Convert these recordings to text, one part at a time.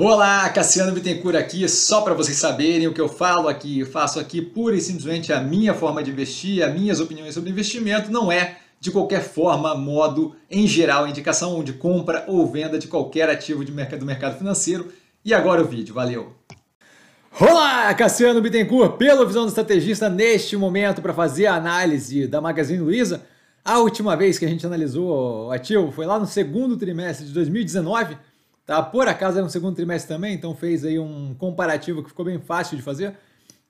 Olá, Cassiano Bittencourt aqui, só para vocês saberem o que eu falo aqui, eu faço aqui pura e simplesmente a minha forma de investir, as minhas opiniões sobre investimento, não é de qualquer forma, modo, em geral, indicação de compra ou venda de qualquer ativo de mercado, do mercado financeiro. E agora o vídeo, valeu! Olá, Cassiano Bittencourt, pelo Visão do Estrategista, neste momento para fazer a análise da Magazine Luiza. A última vez que a gente analisou o ativo foi lá no segundo trimestre de 2019, Tá? Por acaso era no segundo trimestre também, então fez aí um comparativo que ficou bem fácil de fazer.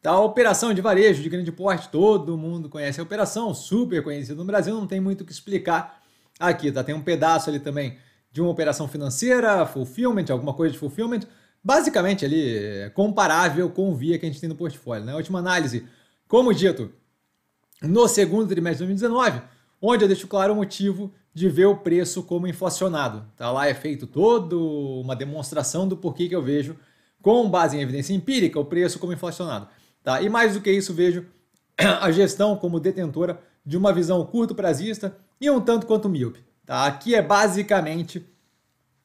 Tá, a operação de varejo de grande porte, todo mundo conhece a operação, super conhecida no Brasil, não tem muito o que explicar aqui, tá? Tem um pedaço ali também de uma operação financeira, fulfillment, alguma coisa de fulfillment, basicamente ali é, comparável com o via que a gente tem no portfólio, né? Última análise, como dito, no segundo trimestre de 2019, onde eu deixo claro o motivo de ver o preço como inflacionado. Tá lá é feito todo uma demonstração do porquê que eu vejo, com base em evidência empírica, o preço como inflacionado. Tá? E mais do que isso, vejo a gestão como detentora de uma visão curto prazista e um tanto quanto míope. Tá? Aqui é basicamente,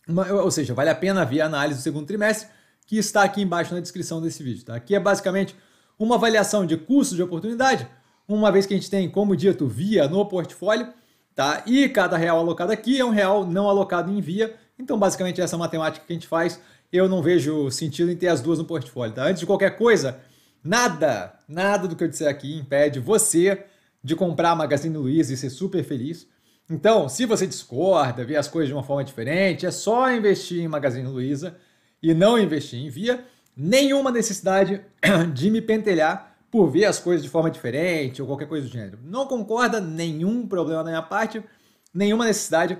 uma, ou seja, vale a pena ver a análise do segundo trimestre, que está aqui embaixo na descrição desse vídeo. Tá? Aqui é basicamente uma avaliação de custo de oportunidade, uma vez que a gente tem, como dito, via no portfólio, tá? E cada real alocado aqui é um real não alocado em via. Então, basicamente, essa matemática que a gente faz, eu não vejo sentido em ter as duas no portfólio, tá? Antes de qualquer coisa, nada, nada do que eu disser aqui impede você de comprar a Magazine Luiza e ser super feliz. Então, se você discorda, vê as coisas de uma forma diferente, é só investir em Magazine Luiza e não investir em Via. Nenhuma necessidade de me pentelhar por ver as coisas de forma diferente ou qualquer coisa do gênero. Não concorda, nenhum problema da minha parte, nenhuma necessidade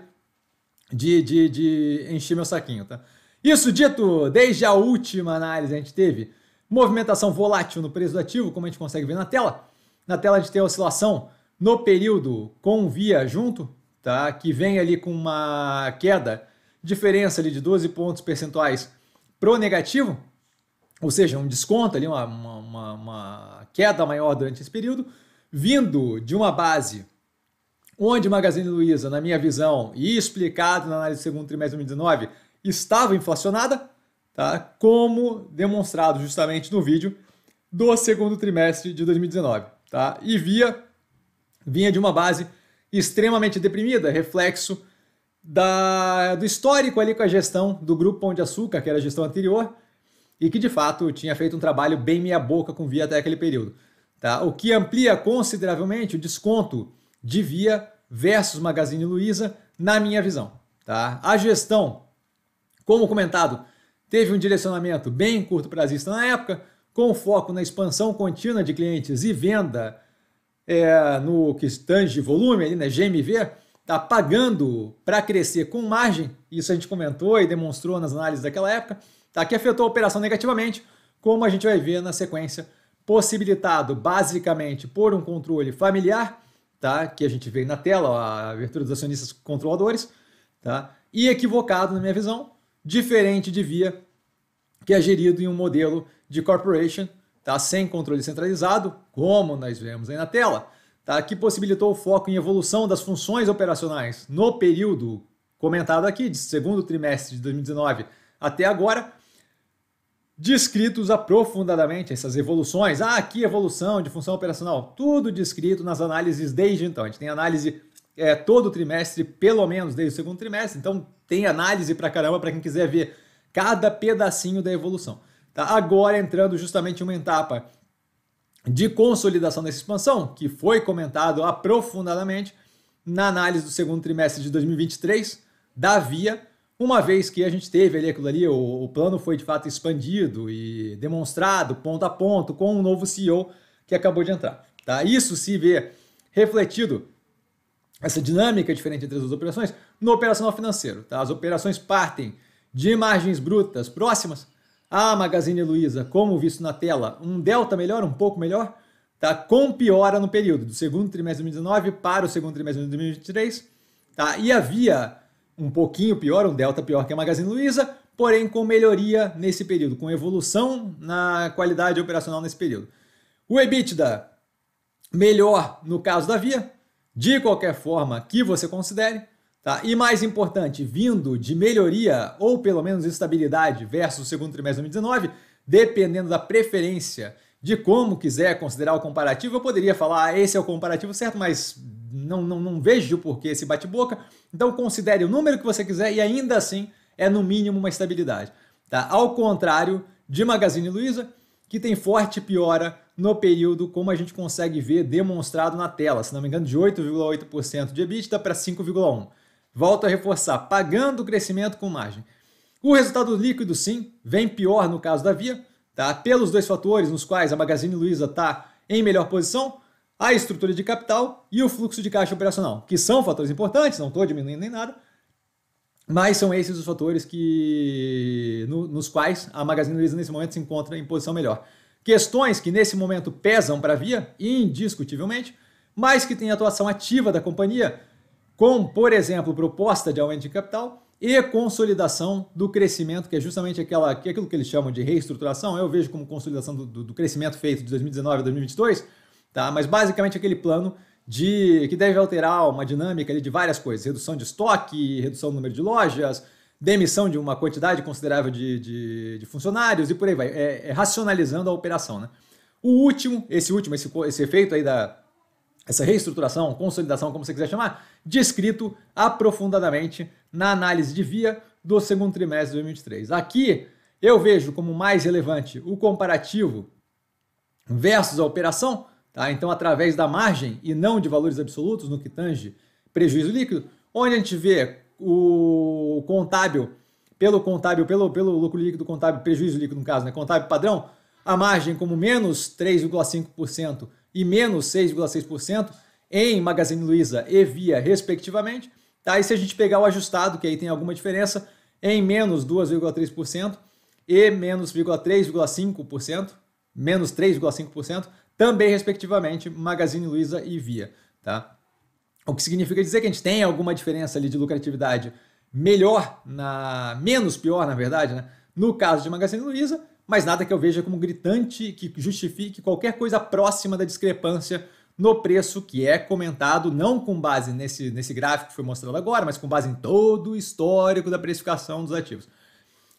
de, de, de encher meu saquinho, tá? Isso dito, desde a última análise a gente teve movimentação volátil no preço do ativo, como a gente consegue ver na tela. Na tela a gente tem a oscilação no período com via junto, tá? Que vem ali com uma queda, diferença ali de 12 pontos percentuais pro negativo, ou seja, um desconto ali, uma, uma, uma, uma queda maior durante esse período, vindo de uma base onde Magazine Luiza, na minha visão, e explicado na análise do segundo trimestre de 2019, estava inflacionada, tá? como demonstrado justamente no vídeo do segundo trimestre de 2019. Tá? E via, vinha de uma base extremamente deprimida, reflexo da, do histórico ali com a gestão do Grupo Pão de Açúcar, que era a gestão anterior, e que de fato tinha feito um trabalho bem meia-boca com Via até aquele período. Tá? O que amplia consideravelmente o desconto de Via versus Magazine Luiza, na minha visão. Tá? A gestão, como comentado, teve um direcionamento bem curto prazista na época, com foco na expansão contínua de clientes e venda é, no que tange volume, ali, né, GMV, está pagando para crescer com margem, isso a gente comentou e demonstrou nas análises daquela época, tá? que afetou a operação negativamente, como a gente vai ver na sequência, possibilitado basicamente por um controle familiar, tá? que a gente vê na tela, ó, a abertura dos acionistas controladores, tá? e equivocado, na minha visão, diferente de via que é gerido em um modelo de corporation, tá? sem controle centralizado, como nós vemos aí na tela tá, que possibilitou o foco em evolução das funções operacionais no período comentado aqui, de segundo trimestre de 2019 até agora, descritos aprofundadamente essas evoluções. Ah, aqui evolução de função operacional, tudo descrito nas análises desde então. A gente tem análise é, todo trimestre, pelo menos desde o segundo trimestre, então tem análise pra caramba para quem quiser ver cada pedacinho da evolução. Tá? Agora entrando justamente em uma etapa de consolidação dessa expansão, que foi comentado aprofundadamente na análise do segundo trimestre de 2023 da Via, uma vez que a gente teve ali aquilo ali, o, o plano foi de fato expandido e demonstrado ponto a ponto com o um novo CEO que acabou de entrar. Tá? Isso se vê refletido, essa dinâmica diferente entre as duas operações, no operacional financeiro. Tá? As operações partem de margens brutas próximas ah, Magazine Luiza, como visto na tela, um delta melhor, um pouco melhor, tá? com piora no período do segundo trimestre de 2019 para o segundo trimestre de 2023. Tá? E havia um pouquinho pior, um delta pior que a Magazine Luiza, porém com melhoria nesse período, com evolução na qualidade operacional nesse período. O EBITDA melhor no caso da Via, de qualquer forma que você considere, Tá? E mais importante, vindo de melhoria ou pelo menos estabilidade versus o segundo trimestre de 2019, dependendo da preferência de como quiser considerar o comparativo, eu poderia falar, ah, esse é o comparativo certo, mas não, não, não vejo por que esse bate-boca. Então considere o número que você quiser e ainda assim é no mínimo uma estabilidade. Tá? Ao contrário de Magazine Luiza, que tem forte piora no período, como a gente consegue ver demonstrado na tela, se não me engano, de 8,8% de EBITDA para 5,1%. Volto a reforçar, pagando o crescimento com margem. O resultado líquido, sim, vem pior no caso da Via, tá? pelos dois fatores nos quais a Magazine Luiza está em melhor posição, a estrutura de capital e o fluxo de caixa operacional, que são fatores importantes, não estou diminuindo nem nada, mas são esses os fatores que no, nos quais a Magazine Luiza nesse momento se encontra em posição melhor. Questões que nesse momento pesam para a Via, indiscutivelmente, mas que tem atuação ativa da companhia com, por exemplo, proposta de aumento de capital e consolidação do crescimento, que é justamente aquela, que é aquilo que eles chamam de reestruturação. Eu vejo como consolidação do, do, do crescimento feito de 2019 a 2022, tá? mas basicamente aquele plano de que deve alterar uma dinâmica ali de várias coisas: redução de estoque, redução do número de lojas, demissão de uma quantidade considerável de, de, de funcionários e por aí vai. É, é racionalizando a operação. Né? O último, esse último, esse, esse efeito aí da, essa reestruturação, consolidação, como você quiser chamar, descrito aprofundadamente na análise de via do segundo trimestre de 2023. Aqui eu vejo como mais relevante o comparativo versus a operação, tá? então através da margem e não de valores absolutos no que tange prejuízo líquido, onde a gente vê o contábil pelo contábil, pelo, pelo lucro líquido contábil, prejuízo líquido no caso, né? contábil padrão, a margem como menos 3,5% e menos 6,6% em Magazine Luiza e Via, respectivamente. Tá? E se a gente pegar o ajustado, que aí tem alguma diferença, em menos 2,3% e menos 3,5%, menos 3,5%, também respectivamente Magazine Luiza e Via, tá? O que significa dizer que a gente tem alguma diferença ali de lucratividade melhor na menos pior, na verdade, né? No caso de Magazine Luiza mas nada que eu veja como gritante que justifique qualquer coisa próxima da discrepância no preço que é comentado, não com base nesse, nesse gráfico que foi mostrado agora, mas com base em todo o histórico da precificação dos ativos.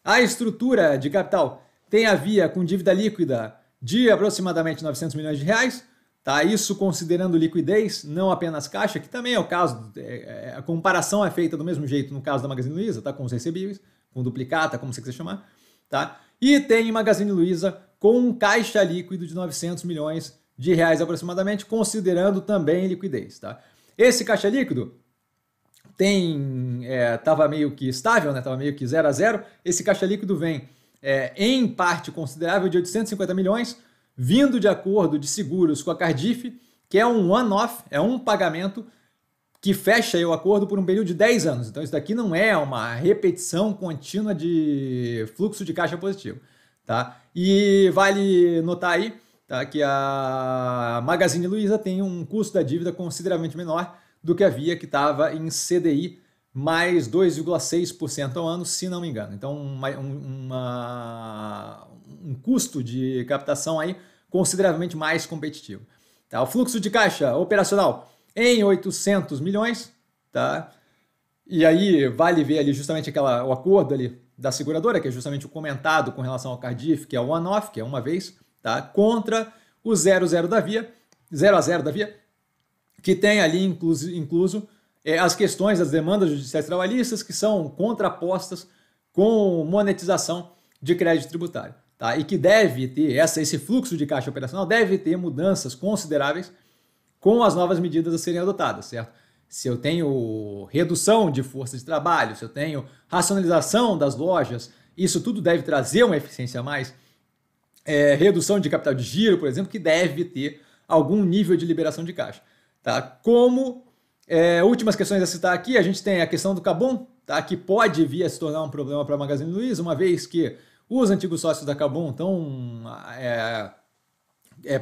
A estrutura de capital tem a via com dívida líquida de aproximadamente 900 milhões de reais, tá? isso considerando liquidez, não apenas caixa, que também é o caso, é, é, a comparação é feita do mesmo jeito no caso da Magazine Luiza, tá? com os recebíveis, com duplicata, como você quiser chamar. Tá? E tem Magazine Luiza com um caixa líquido de 900 milhões de reais aproximadamente, considerando também liquidez, tá? Esse caixa líquido tem é, tava meio que estável, né? Tava meio que zero a zero Esse caixa líquido vem é, em parte considerável de 850 milhões, vindo de acordo de seguros com a Cardiff, que é um one-off, é um pagamento que fecha o acordo por um período de 10 anos. Então, isso daqui não é uma repetição contínua de fluxo de caixa positivo. Tá? E vale notar aí tá, que a Magazine Luiza tem um custo da dívida consideravelmente menor do que havia que estava em CDI mais 2,6% ao ano, se não me engano. Então, uma, uma, um custo de captação aí consideravelmente mais competitivo. Tá? O fluxo de caixa operacional em 800 milhões, tá? E aí vale ver ali justamente aquela, o acordo ali da seguradora, que é justamente o comentado com relação ao Cardiff, que é one-off, que é uma vez, tá? Contra o 0-0 da Via, 0x0 da Via, que tem ali incluso, incluso é, as questões das demandas judiciais trabalhistas que são contrapostas com monetização de crédito tributário. Tá? E que deve ter, essa, esse fluxo de caixa operacional deve ter mudanças consideráveis com as novas medidas a serem adotadas, certo? Se eu tenho redução de força de trabalho, se eu tenho racionalização das lojas, isso tudo deve trazer uma eficiência a mais. É, redução de capital de giro, por exemplo, que deve ter algum nível de liberação de caixa. Tá? Como é, últimas questões a citar aqui, a gente tem a questão do Cabum, tá? que pode vir a se tornar um problema para a Magazine Luiza, uma vez que os antigos sócios da Cabum estão é, é,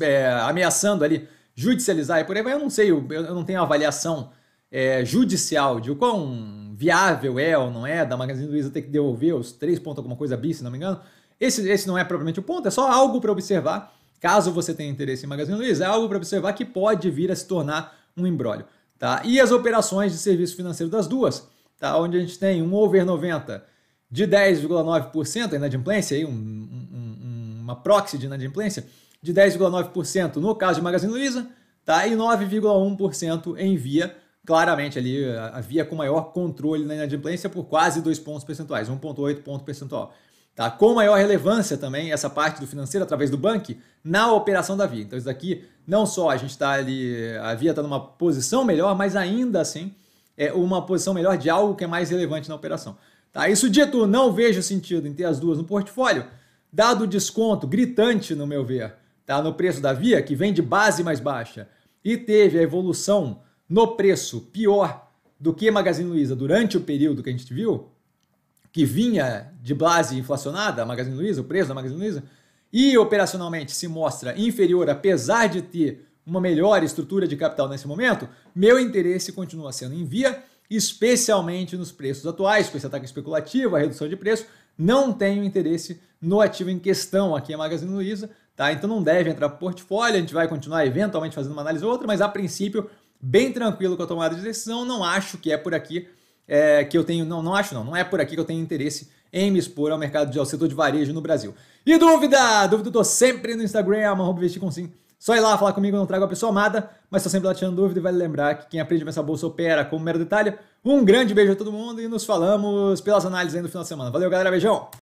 é, ameaçando ali judicializar e por aí vai. Eu não sei, eu, não tenho avaliação é, judicial de o quão viável é ou não é da Magazine Luiza ter que devolver os três pontos, alguma coisa bis, se não me engano. Esse, esse não é propriamente o ponto, é só algo para observar. Caso você tenha interesse em Magazine Luiza, é algo para observar que pode vir a se tornar um embrólio. Tá? E as operações de serviço financeiro das duas, tá? onde a gente tem um over 90 de 10,9% inadimplência, aí um, um, uma proxy de inadimplência, de 10,9% no caso de Magazine Luiza, tá? E 9,1% em Via, claramente ali a Via com maior controle na inadimplência por quase 2 pontos percentuais, 1.8 ponto percentual. Tá? Com maior relevância também essa parte do financeiro através do banco na operação da Via. Então isso daqui não só a gente está ali, a Via está numa posição melhor, mas ainda assim é uma posição melhor de algo que é mais relevante na operação. Tá? Isso dito, não vejo sentido em ter as duas no portfólio, dado o desconto gritante no meu ver tá? no preço da via, que vem de base mais baixa, e teve a evolução no preço pior do que Magazine Luiza durante o período que a gente viu, que vinha de base inflacionada, a Magazine Luiza, o preço da Magazine Luiza, e operacionalmente se mostra inferior, apesar de ter uma melhor estrutura de capital nesse momento, meu interesse continua sendo em via, especialmente nos preços atuais, com esse ataque especulativo, a redução de preço, não tenho interesse no ativo em questão aqui a Magazine Luiza, Tá? Então não deve entrar portfólio, a gente vai continuar eventualmente fazendo uma análise ou outra, mas a princípio, bem tranquilo com a tomada de decisão, não acho que é por aqui é, que eu tenho, não, não acho não, não é por aqui que eu tenho interesse em me expor ao mercado de ao setor de varejo no Brasil. E dúvida? Dúvida eu tô sempre no Instagram, arroba com sim. Só ir lá falar comigo, eu não trago a pessoa amada, mas estou sempre lá tirando dúvida e vale lembrar que quem aprende essa bolsa opera como mero detalhe. Um grande beijo a todo mundo e nos falamos pelas análises aí no final de semana. Valeu, galera, beijão!